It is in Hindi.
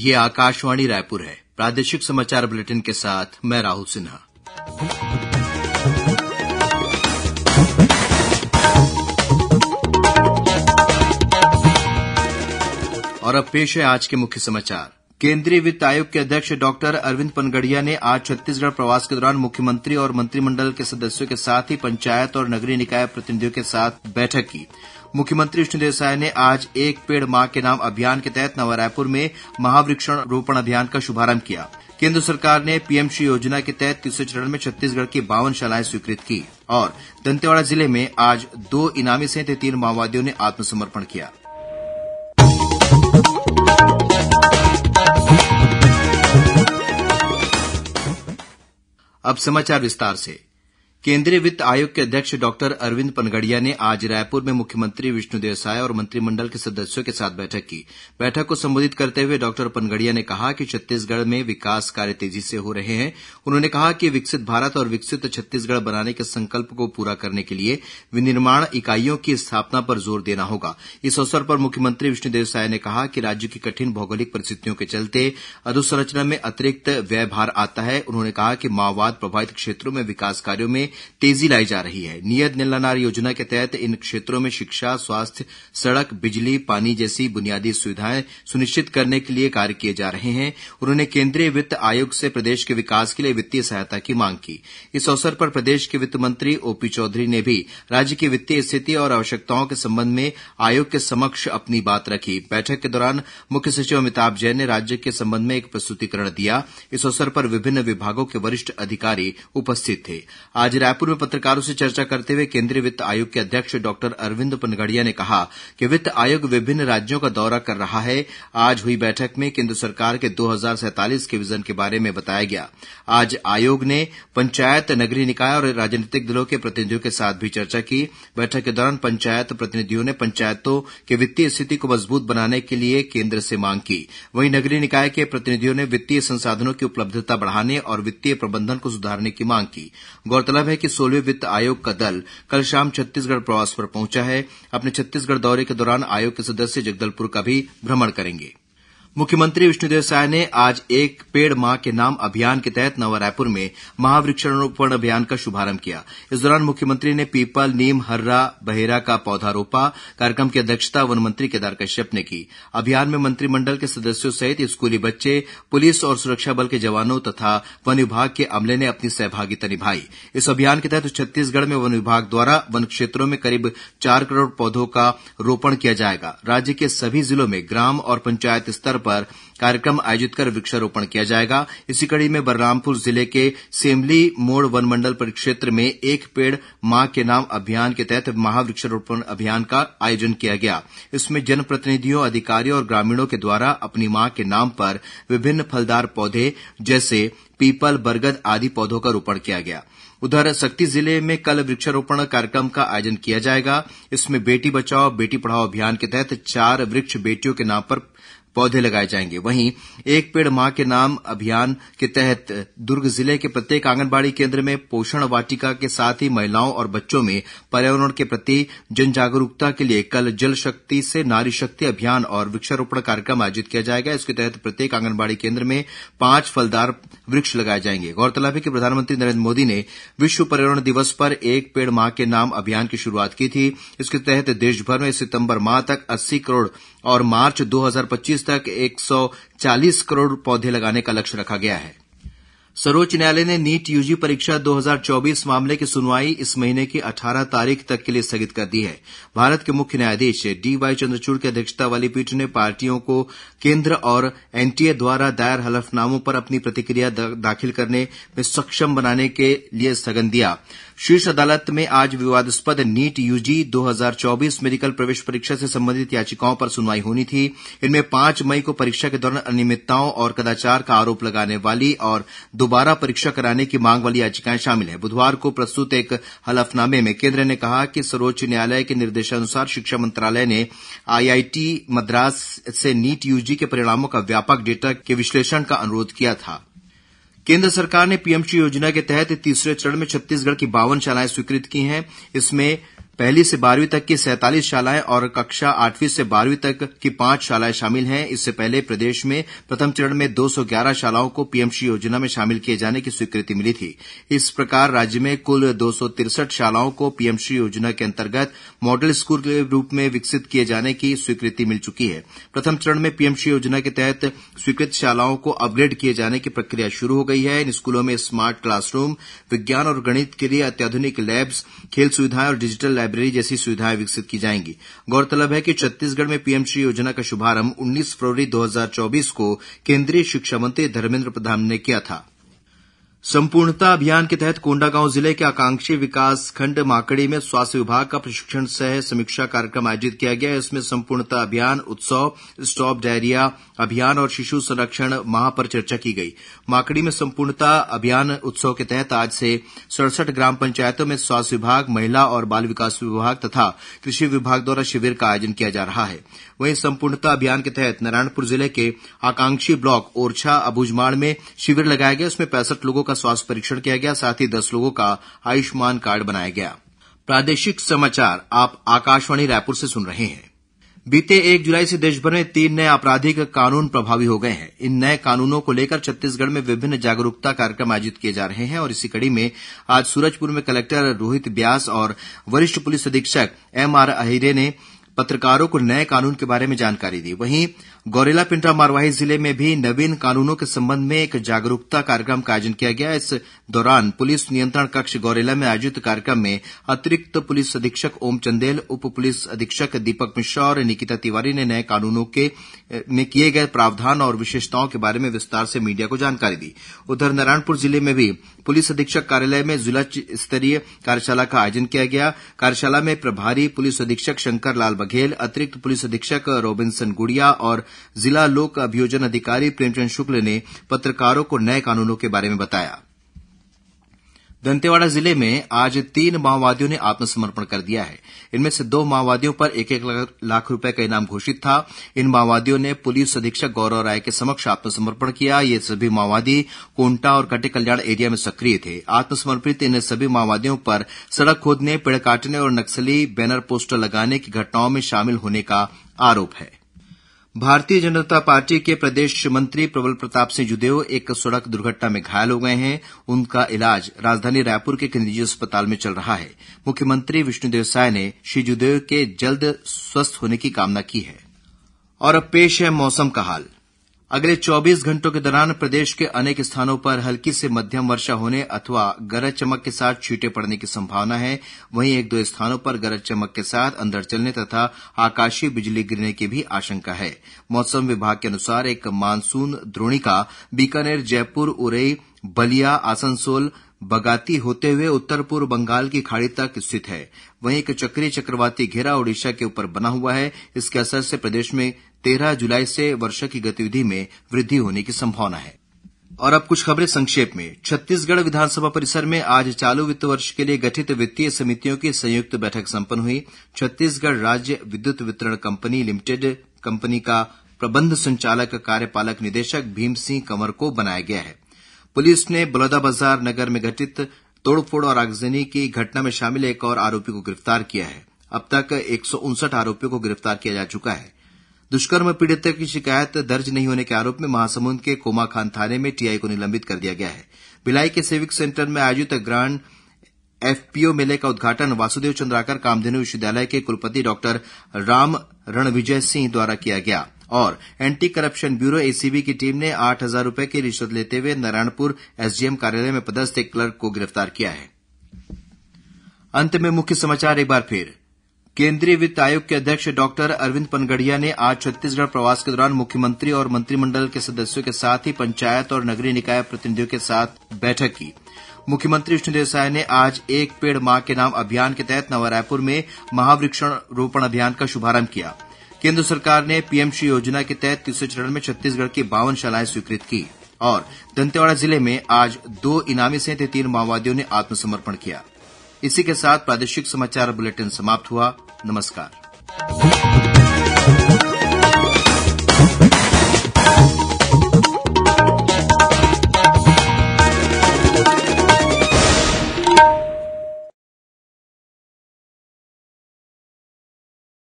ये आकाशवाणी रायपुर है प्रादेशिक समाचार बुलेटिन के साथ मैं राहुल सिन्हा और अब पेश है आज के मुख्य समाचार केंद्रीय वित्त आयोग के अध्यक्ष डॉक्टर अरविंद पनगढ़िया ने आज छत्तीसगढ़ प्रवास के दौरान मुख्यमंत्री और मंत्रिमंडल के सदस्यों के साथ ही पंचायत और नगरीय निकाय प्रतिनिधियों के साथ बैठक की मुख्यमंत्री विष्णु देसाई ने आज एक पेड़ मां के नाम अभियान के तहत नवा रायपुर में महावृक्षण रोपण अभियान का शुभारंभ किया केंद्र सरकार ने पीएम श्री योजना के तहत तीसरे चरण में छत्तीसगढ़ की बावन शालाएं स्वीकृत की और दंतेवाड़ा जिले में आज दो इनामी सहित तीन माओवादियों ने आत्मसमर्पण किया अब समाचार विस्तार से केन्द्रीय वित्त आयोग के अध्यक्ष डॉक्टर अरविंद पनगडिया ने आज रायपुर में मुख्यमंत्री विष्णुदेव साय और मंत्रिमंडल के सदस्यों के साथ बैठक की बैठक को संबोधित करते हुए डॉक्टर पनगडिया ने कहा कि छत्तीसगढ़ में विकास कार्य तेजी से हो रहे हैं उन्होंने कहा कि विकसित भारत और विकसित छत्तीसगढ़ बनाने के संकल्प को पूरा करने के लिए विनिर्माण इकाइयों की स्थापना पर जोर देना होगा इस अवसर पर मुख्यमंत्री विष्णुदेव साय ने कहा कि राज्य की कठिन भौगोलिक परिस्थितियों के चलते अधोसंरचना में अतिरिक्त व्ययभार आता है उन्होंने कहा कि माओवाद प्रभावित क्षेत्रों में विकास कार्यों में तेजी लाई जा रही है नियत निलानार योजना के तहत इन क्षेत्रों में शिक्षा स्वास्थ्य सड़क बिजली पानी जैसी बुनियादी सुविधाएं सुनिश्चित करने के लिए कार्य किए जा रहे हैं उन्होंने केंद्रीय वित्त आयोग से प्रदेश के विकास के लिए वित्तीय सहायता की मांग की इस अवसर पर प्रदेश के वित्त मंत्री ओपी चौधरी ने भी राज्य की वित्तीय स्थिति और आवश्यकताओं के संबंध में आयोग के समक्ष अपनी बात रखी बैठक के दौरान मुख्य सचिव अमिताभ जैन ने राज्य के संबंध में एक प्रस्तुतिकरण दिया इस अवसर पर विभिन्न विभागों के वरिष्ठ अधिकारी उपस्थित थे आज रायपुर में पत्रकारों से चर्चा करते हुए केंद्रीय वित्त आयोग के अध्यक्ष डॉक्टर अरविंद पनगड़िया ने कहा कि वित्त आयोग विभिन्न राज्यों का दौरा कर रहा है आज हुई बैठक में केंद्र सरकार के दो हजार सैंतालीस के विजन के बारे में बताया गया आज आयोग ने पंचायत नगरीय निकाय और राजनीतिक दलों के प्रतिनिधियों के साथ भी चर्चा की बैठक के दौरान पंचायत प्रतिनिधियों ने पंचायतों की वित्तीय स्थिति को मजबूत बनाने के लिए केंद्र से मांग की वहीं नगरीय निकाय के प्रतिनिधियों ने वित्तीय संसाधनों की उपलब्धता बढ़ाने और वित्तीय प्रबंधन को सुधारने की मांग की गौरतलब गौरतलब है कि सोलहवें वित्त आयोग का दल कल शाम छत्तीसगढ़ प्रवास पर पहुंचा है अपने छत्तीसगढ़ दौरे के दौरान आयोग के सदस्य जगदलपुर का भी भ्रमण करेंगे मुख्यमंत्री विष्णुदेव साय ने आज एक पेड़ मां के नाम अभियान के तहत नवा रायपुर में महावृक्षारोपण अभियान का शुभारंभ किया इस दौरान मुख्यमंत्री ने पीपल नीम हर्रा बहेरा का पौधा रोपा कार्यक्रम की अध्यक्षता वन मंत्री केदार कश्यप ने की अभियान में मंत्रिमंडल के सदस्यों सहित स्कूली बच्चे पुलिस और सुरक्षा बल के जवानों तथा वन विभाग के अमले ने अपनी सहभागिता निभाई इस अभियान के तहत छत्तीसगढ़ में वन विभाग द्वारा वन क्षेत्रों में करीब चार करोड़ पौधों का रोपण किया जाएगा राज्य के सभी जिलों में ग्राम और पंचायत स्तर अवसर पर कार्यक्रम आयोजित कर वृक्षारोपण किया जाएगा इसी कड़ी में बलरामपुर जिले के सेमली मोड़ वनमंडल परिक्षेत्र में एक पेड़ मां के नाम अभियान के तहत महावृक्षारोपण अभियान का आयोजन किया गया इसमें जनप्रतिनिधियों अधिकारियों और ग्रामीणों के द्वारा अपनी मां के नाम पर विभिन्न फलदार पौधे जैसे पीपल बरगद आदि पौधों का रोपण किया गया उधर शक्ति जिले में कल वृक्षारोपण कार्यक्रम का आयोजन किया जाएगा इसमें बेटी बचाओ बेटी पढ़ाओ अभियान के तहत चार वृक्ष बेटियों के नाम पर पौधे लगाए जाएंगे वहीं एक पेड़ मां के नाम अभियान के तहत दुर्ग जिले के प्रत्येक आंगनबाड़ी केंद्र में पोषण वाटिका के साथ ही महिलाओं और बच्चों में पर्यावरण के प्रति जन जागरूकता के लिए कल जल शक्ति से नारी शक्ति अभियान और वृक्षारोपण कार्यक्रम आयोजित किया जाएगा इसके तहत प्रत्येक आंगनबाड़ी केंद्र में पांच फलदार वृक्ष लगाए जाएंगे गौरतलब है कि प्रधानमंत्री नरेन्द्र मोदी ने विश्व पर्यावरण दिवस पर एक पेड़ मां के नाम अभियान की शुरूआत की थी इसके तहत देशभर में सितंबर माह तक अस्सी करोड़ और मार्च 2025 तक 140 करोड़ पौधे लगाने का लक्ष्य रखा गया है सर्वोच्च न्यायालय ने नीट यूजी परीक्षा 2024 मामले की सुनवाई इस महीने की 18 तारीख तक के लिए स्थगित कर दी है भारत के मुख्य न्यायाधीश डी वाई चंद्रचूड़ की अध्यक्षता वाली पीठ ने पार्टियों को केंद्र और एनटीए द्वारा दायर हलफनामों पर अपनी प्रतिक्रिया दाखिल करने में सक्षम बनाने के लिए स्थगन दिया है शीर्ष अदालत में आज विवादास्पद नीट यूजी 2024 मेडिकल प्रवेश परीक्षा से संबंधित याचिकाओं पर सुनवाई होनी थी इनमें पांच मई को परीक्षा के दौरान अनियमितताओं और कदाचार का आरोप लगाने वाली और दोबारा परीक्षा कराने की मांग वाली याचिकाएं शामिल हैं बुधवार को प्रस्तुत एक हलफनामे में केंद्र ने कहा कि सर्वोच्च न्यायालय के निर्देशानुसार शिक्षा मंत्रालय ने आईआईटी मद्रास से नीट यूजी के परिणामों का व्यापक डेटा के विश्लेषण का अनुरोध किया था केंद्र सरकार ने पीएमसी योजना के तहत तीसरे चरण में छत्तीसगढ़ की बावन शालाएं स्वीकृत की हैं इसमें पहली से बारहवीं तक की सैंतालीस शालाएं और कक्षा आठवीं से बारहवीं तक की पांच शालाएं शामिल हैं इससे पहले प्रदेश में प्रथम चरण में दो सौ ग्यारह शालाओं को पीएमसी योजना में शामिल किए जाने की स्वीकृति मिली थी इस प्रकार राज्य में कुल दो सौ तिरसठ शालाओं को पीएमसी योजना के अंतर्गत मॉडल स्कूल के रूप में विकसित किए जाने की स्वीकृति मिल चुकी है प्रथम चरण में पीएमसी योजना के तहत स्वीकृत शालाओं को अपग्रेड किए जाने की प्रक्रिया शुरू हो गई है इन स्कूलों में स्मार्ट क्लासरूम विज्ञान और गणित के लिए अत्याधुनिक लैब्स खेल सुविधाएं और डिजिटल लाइब्रेरी जैसी सुविधाएं विकसित की जाएंगी गौरतलब है कि छत्तीसगढ़ में पीएम श्री योजना का शुभारंभ 19 फरवरी 2024 को केंद्रीय शिक्षा मंत्री धर्मेन्द्र प्रधान ने किया था संपूर्णता अभियान के तहत कोंडागांव जिले के आकांक्षी विकास खंड माकड़ी में स्वास्थ्य विभाग का प्रशिक्षण सह समीक्षा कार्यक्रम आयोजित किया गया इसमें संपूर्णता अभियान उत्सव स्टॉप डायरिया अभियान और शिशु संरक्षण माह पर चर्चा की गई माकड़ी में संपूर्णता अभियान उत्सव के तहत आज से सड़सठ ग्राम पंचायतों में स्वास्थ्य विभाग महिला और बाल विकास विभाग तथा कृषि विभाग द्वारा शिविर का आयोजन किया जा रहा है वहीं संपूर्णता अभियान के तहत नारायणपुर जिले के आकांक्षी ब्लॉक ओरछा अबूजमाड़ में शिविर लगाया गया इसमें पैंसठ लोगों का स्वास्थ्य परीक्षण किया गया साथ ही दस लोगों का आयुष्मान कार्ड बनाया गया प्रादेशिक समाचार आप आकाशवाणी रायपुर से सुन रहे हैं बीते एक जुलाई से देशभर में तीन नए आपराधिक कानून प्रभावी हो गए हैं इन नए कानूनों को लेकर छत्तीसगढ़ में विभिन्न जागरूकता कार्यक्रम आयोजित किए जा रहे हैं और इसी कड़ी में आज सूरजपुर में कलेक्टर रोहित व्यास और वरिष्ठ पुलिस अधीक्षक एमआर अहिरे ने पत्रकारों को नए कानून के बारे में जानकारी दी वहीं गौरेला पिंटा मारवाही जिले में भी नवीन कानूनों के संबंध में एक जागरूकता कार्यक्रम का आयोजन किया गया इस दौरान पुलिस नियंत्रण कक्ष गौरेला में आयोजित कार्यक्रम में अतिरिक्त पुलिस अधीक्षक ओम चंदेल उप पुलिस अधीक्षक दीपक मिश्रा और निकिता तिवारी ने नए कानूनों में किए गए प्रावधान और विशेषताओं के बारे में विस्तार से मीडिया को जानकारी दी उधर नारायणपुर जिले में भी पुलिस अधीक्षक कार्यालय में जिला स्तरीय कार्यशाला का आयोजन किया गया कार्यशाला में प्रभारी पुलिस अधीक्षक शंकर लाल बघेल अतिरिक्त पुलिस अधीक्षक रोबिन्सन गुड़िया और जिला लोक अभियोजन अधिकारी प्रेमचंद शुक्ल ने पत्रकारों को नए कानूनों के बारे में बताया दंतेवाड़ा जिले में आज तीन माओवादियों ने आत्मसमर्पण कर दिया है इनमें से दो माओवादियों पर एक एक लाख रुपए का इनाम घोषित था इन माओवादियों ने पुलिस अधीक्षक गौरव राय के समक्ष आत्मसमर्पण किया ये सभी माओवादी कोंटा और कटे कल्याण एरिया में सक्रिय थे आत्मसमर्पित इन सभी माओवादियों पर सड़क खोदने पेड़ काटने और नक्सली बैनर पोस्टर लगाने की घटनाओं में शामिल होने का आरोप है भारतीय जनता पार्टी के प्रदेश मंत्री प्रबल प्रताप सिंह जुदेव एक सड़क दुर्घटना में घायल हो गए हैं उनका इलाज राजधानी रायपुर के एक निजी अस्पताल में चल रहा है मुख्यमंत्री विष्णुदेव साय ने श्री जुदेव के जल्द स्वस्थ होने की कामना की है और अब पेश है मौसम का हाल अगले 24 घंटों के दौरान प्रदेश के अनेक स्थानों पर हल्की से मध्यम वर्षा होने अथवा गरज चमक के साथ छीटे पड़ने की संभावना है वहीं एक दो स्थानों पर गरज चमक के साथ अंदर चलने तथा आकाशीय बिजली गिरने की भी आशंका है मौसम विभाग के अनुसार एक मानसून द्रोणिका बीकानेर जयपुर उरई बलिया आसनसोल बगाती होते हुए उत्तर पूर्व बंगाल की खाड़ी तक स्थित है वहीं एक चक्रीय चक्रवाती घेरा ओडिशा के ऊपर बना हुआ है इसके असर से प्रदेश में तेरह जुलाई से वर्षा की गतिविधि में वृद्धि होने की संभावना है और अब कुछ खबरें संक्षेप में छत्तीसगढ़ विधानसभा परिसर में आज चालू वित्त वर्ष के लिए गठित वित्तीय समितियों की संयुक्त बैठक संपन्न हुई छत्तीसगढ़ राज्य विद्युत वितरण कंपनी लिमिटेड कंपनी का प्रबंध संचालक कार्यपालक निदेशक भीम सिंह कंवर को बनाया गया है पुलिस ने बलौदाबाजार नगर में घटित तोड़फोड़ और आगजनी की घटना में शामिल एक और आरोपी को गिरफ्तार किया है अब तक एक आरोपियों को गिरफ्तार किया जा चुका है दुष्कर्म पीड़ित की शिकायत दर्ज नहीं होने के आरोप में महासमुंद के कोमा खान थाने में टीआई को निलंबित कर दिया गया है भिलाई के सिविक सेंटर में आयोजित ग्रांड एफपीओ मेले का उद्घाटन वासुदेव चंद्राकर कामधेनु विश्वविद्यालय के कुलपति डॉ राम रणविजय सिंह द्वारा किया गया और एंटी करप्शन ब्यूरो एसीबी की टीम ने आठ हजार रूपये की रिश्वत लेते हुए नारायणपुर एसडीएम कार्यालय में पदस्थ एक क्लर्क को गिरफ्तार किया है अंत में मुख्य समाचार एक बार फिर केंद्रीय वित्त आयोग के अध्यक्ष डॉक्टर अरविंद पनगढ़िया ने आज छत्तीसगढ़ प्रवास के दौरान मुख्यमंत्री और मंत्रिमंडल के सदस्यों के साथ ही पंचायत और नगरीय निकाय प्रतिनिधियों के साथ बैठक की मुख्यमंत्री विष्णुदेव साय ने आज एक पेड़ मां के नाम अभियान के तहत नवा रायपुर में महावृक्षण रोपण अभियान का शुभारंभ किया केंद्र सरकार ने श्री योजना के तहत तीसरे चरण में छत्तीसगढ़ की बावन शालाएं स्वीकृत की और दंतेवाड़ा जिले में आज दो इनामी सहित तीन माओवादियों ने आत्मसमर्पण किया इसी के साथ प्रादेशिक समाचार बुलेटिन समाप्त हुआ नमस्कार